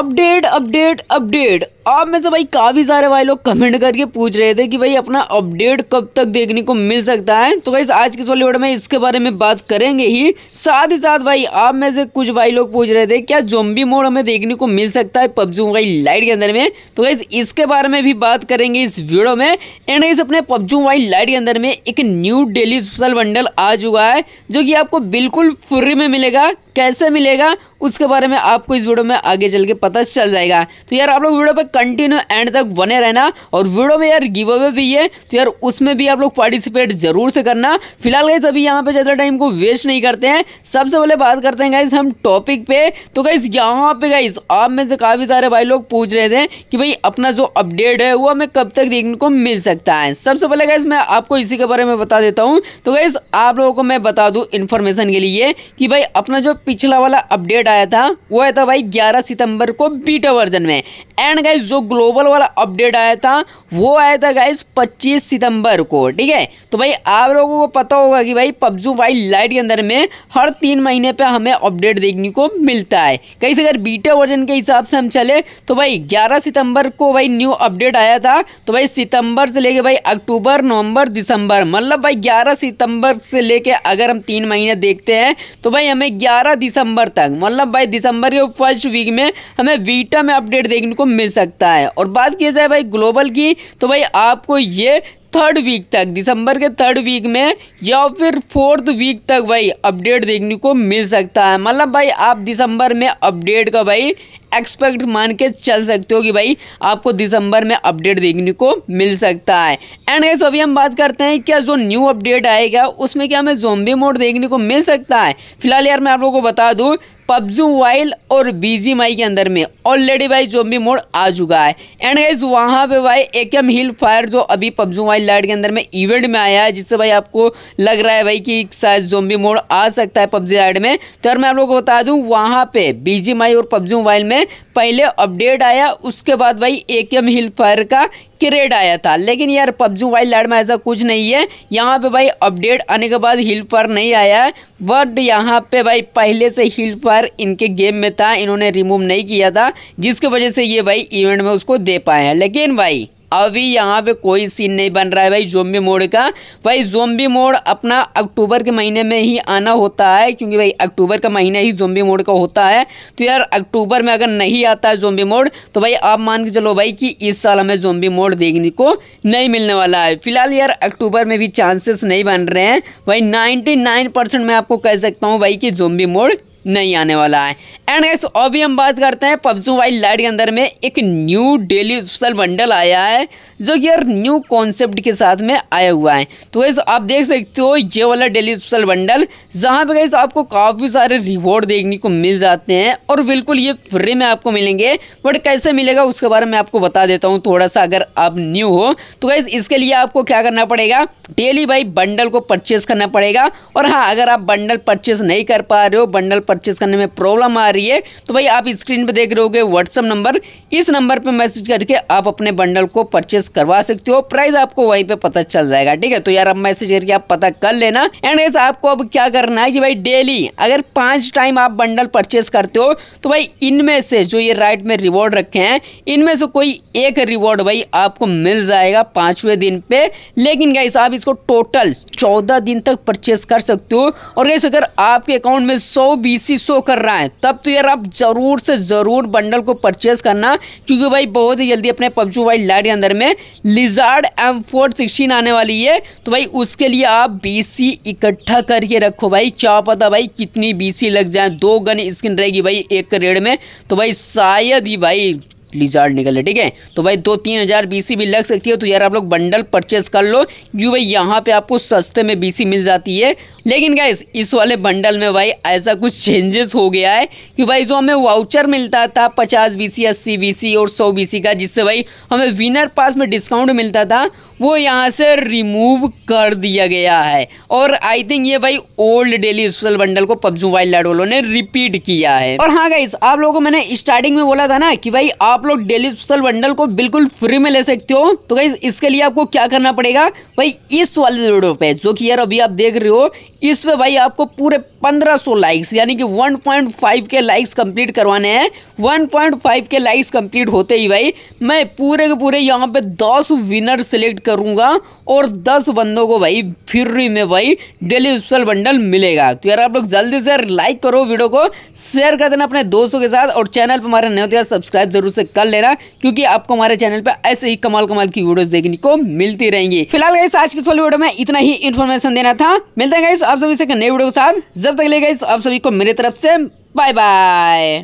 update update update आप में से भाई काफ़ी सारे भाई लोग कमेंट करके पूछ रहे थे कि भाई अपना अपडेट कब तक देखने को मिल सकता है तो भाई आज के सोलीवुड में इसके बारे में बात करेंगे ही साथ ही साथ भाई आप में से कुछ भाई लोग पूछ रहे थे क्या जोम्बी मोड हमें देखने को मिल सकता है पबजू मोबाइल लाइट के अंदर में तो भाई इसके बारे में भी बात करेंगे इस वीडियो में एंड इस अपने पबजू मोबाइल लाइट के अंदर में एक न्यू डेली स्पेशल बंडल आ चुका है जो कि आपको बिल्कुल फ्री में मिलेगा कैसे मिलेगा उसके बारे में आपको इस वीडियो में आगे चल के पता चल जाएगा तो यार आप लोग वीडियो पर कंटिन्यू एंड तक बने रहना और वीडियो में यार गिव अवे भी है तो यार उसमें भी आप लोग पार्टिसिपेट जरूर से करना फिलहाल गाइज अभी यहाँ पे ज़्यादा टाइम को वेस्ट नहीं करते हैं सबसे पहले बात करते हैं गाइज हम टॉपिक पे तो गाइज यहाँ पे गाइज आप में से काफ़ी सारे भाई लोग पूछ रहे थे कि भाई अपना जो अपडेट है वो हमें कब तक देखने को मिल सकता है सबसे पहले गाइज मैं आपको इसी के बारे में बता देता हूँ तो गाइज आप लोगों को मैं बता दू इन्फॉर्मेशन के लिए कि भाई अपना जो पिछला वाला अपडेट आया था वो आया था भाई ग्यारह सितंबर को बीटा वर्जन में एंड गाइज गाइज जो ग्लोबल वाला अपडेट आया था वो आया था गाइज 25 सितंबर को ठीक है तो भाई आप लोगों को पता होगा कि भाई पबजू वाइल्ड लाइट के अंदर में हर तीन महीने पे हमें अपडेट देखने को मिलता है कहीं से अगर बीटा वर्जन के हिसाब से हम चले तो भाई 11 सितंबर को भाई न्यू अपडेट आया था तो भाई सितंबर से लेके भाई अक्टूबर नवम्बर दिसंबर मतलब भाई ग्यारह सितंबर से लेके अगर हम तीन महीने देखते हैं तो भाई हमें ग्यारह दिसंबर तक मतलब भाई दिसंबर के फर्स्ट वीक में हमें बीटा में अपडेट देखने को मिल सकता सकता है और बात की जाए भाई ग्लोबल की तो भाई आपको ये थर्ड वीक तक दिसंबर के थर्ड वीक में या फिर फोर्थ वीक तक भाई अपडेट देखने को मिल सकता है मतलब भाई आप दिसंबर में अपडेट का भाई एक्सपेक्ट मान के चल सकते हो कि भाई आपको दिसंबर में अपडेट देखने को मिल सकता है एंड गैस अभी हम बात करते हैं क्या जो न्यू अपडेट आएगा उसमें क्या हमें जोम्बी मोड देखने को मिल सकता है फिलहाल यार मैं आप लोगों को बता दूँ पबजू मोबाइल और बीजी माई के अंदर में ऑलरेडी भाई जो भी मोड आ चुका है एंड गाइज वहाँ पे भाई एम हिल फायर जो अभी पबजू वाइल लाइट के अंदर में इवेंट में आया है जिससे भाई आपको लग रहा है भाई कि शायद जोम्बी मोड आ सकता है पबजी लाइट में तो यार मैं आप लोग को बता दूँ वहाँ पे बीजी माई और पबजू मोबाइल में पहले अपडेट आया उसके बाद भाई एक एम हिल फायर का कि रेड आया था लेकिन यार पबजी मोबाइल लैड में ऐसा कुछ नहीं है यहाँ पे भाई अपडेट आने के बाद हिल फायर नहीं आया है बट यहाँ पे भाई पहले से हिल फायर इनके गेम में था इन्होंने रिमूव नहीं किया था जिसकी वजह से ये भाई इवेंट में उसको दे पाए हैं लेकिन भाई अभी यहाँ पे कोई सीन नहीं बन रहा है भाई जोम्बी मोड का भाई जोम्बी मोड अपना अक्टूबर के महीने में ही आना होता है क्योंकि भाई अक्टूबर का महीना ही जोम्बी मोड का होता है तो यार अक्टूबर में अगर नहीं आता है जोम्बी मोड तो भाई आप मान के चलो भाई कि इस साल हमें जोम्बी मोड देखने को नहीं मिलने वाला है फिलहाल यार अक्टूबर में भी चांसेस नहीं बन रहे हैं भाई नाइन्टी मैं आपको कह सकता हूँ भाई कि जोम्बी मोड नहीं आने वाला है एंड गाइस अभी हम बात करते हैं पबजी मोबाइल लाइट के अंदर में एक न्यू डेली स्पेशल बंडल आया है जो कि यार न्यू कॉन्सेप्ट के साथ में आया हुआ है तो गैस आप देख सकते हो ये वाला डेली स्पेशल बंडल जहां पे गैस आपको काफ़ी सारे रिवॉर्ड देखने को मिल जाते हैं और बिल्कुल ये फ्री में आपको मिलेंगे बट कैसे मिलेगा उसके बारे में आपको बता देता हूँ थोड़ा सा अगर आप न्यू हो तो गैस इसके लिए आपको क्या करना पड़ेगा डेली भाई बंडल को परचेस करना पड़ेगा और हाँ अगर आप बंडल परचेस नहीं कर पा रहे हो बंडल परचेज करने में प्रॉब्लम आ रही है तो भाई आप स्क्रीन पर देख रहे होगे व्हाट्सअप नंबर इस नंबर पर मैसेज करके आप अपने बंडल को परचेज करवा सकते हो प्राइस आपको वहीं पर पता चल जाएगा ठीक है तो यार आप मैसेज करके आप पता कर लेना एंड एस आपको अब क्या करना है कि भाई डेली अगर पांच टाइम आप बंडल परचेज करते हो तो भाई इनमें से जो ये राइट में रिवॉर्ड रखे हैं इनमें से कोई एक रिवॉर्ड भाई आपको मिल जाएगा पांचवें दिन पे लेकिन गाइस आप इसको टोटल चौदह दिन तक परचेज कर सकते हो और गाइस अगर आपके अकाउंट में सौ बी सी शो कर रहा है तब तो यार आप ज़रूर से ज़रूर बंडल को परचेज करना क्योंकि भाई बहुत ही जल्दी अपने पबजू वाइल्ड लाइट के अंदर में लिजार्ड एम फोर सिक्सटीन आने वाली है तो भाई उसके लिए आप बी सी इकट्ठा करके रखो भाई क्या पता भाई कितनी बी सी लग जाए दो गन स्किन रहेगी भाई एक रेड में तो भाई शायद ही भाई लिजार्ड निकल है ठीक है तो भाई दो तीन हज़ार बी भी लग सकती है तो यार आप लोग बंडल परचेस कर लो क्योंकि भाई यहाँ पे आपको सस्ते में बी मिल जाती है लेकिन गाइस इस वाले बंडल में भाई ऐसा कुछ चेंजेस हो गया है कि भाई जो हमें वाउचर मिलता था पचास बी सी अस्सी बी और सौ बी का जिससे भाई हमें विनर पास में डिस्काउंट मिलता था वो यहाँ से रिमूव कर दिया गया है और आई थिंक ये भाई ओल्ड डेली स्पेशल बंडल को पबजू मोबाइल लाइट वालों ने रिपीट किया है और हाँ गाइस आप लोगों को मैंने स्टार्टिंग में बोला था ना कि भाई आप लोग डेली स्पेशल बंडल को बिल्कुल फ्री में ले सकते हो तो गाइज इसके लिए आपको क्या करना पड़ेगा भाई इस वाले वीडियो पे जो कि यार अभी आप देख रहे हो इस पे भाई आपको पूरे 1500 लाइक्स यानी कि 1.5 के लाइक्स कंप्लीट करवाने हैं 1.5 के लाइक्स कंप्लीट होते ही भाई मैं पूरे के पूरे यहाँ पे 10 विनर सेलेक्ट करूँगा और दस बंदों को भाई फ्री में भाई डेली स्पेशल बंडल मिलेगा तो यार आप लोग जल्दी से लाइक करो वीडियो को शेयर कर देना अपने दोस्तों के साथ और चैनल पर हमारे नए होते तो यार सब्सक्राइब जरूर से कर लेना क्योंकि आपको हमारे चैनल पर ऐसे ही कमाल कमाल की वीडियोस देखने को मिलती रहेंगी फिलहाल गाइस आज की वीडियो में इतना ही इन्फॉर्मेशन देना था मिलते हैं गाइस आप सभी से नए वीडियो के साथ जब तक ले गाइस आप सभी को मेरी तरफ से बाय बाय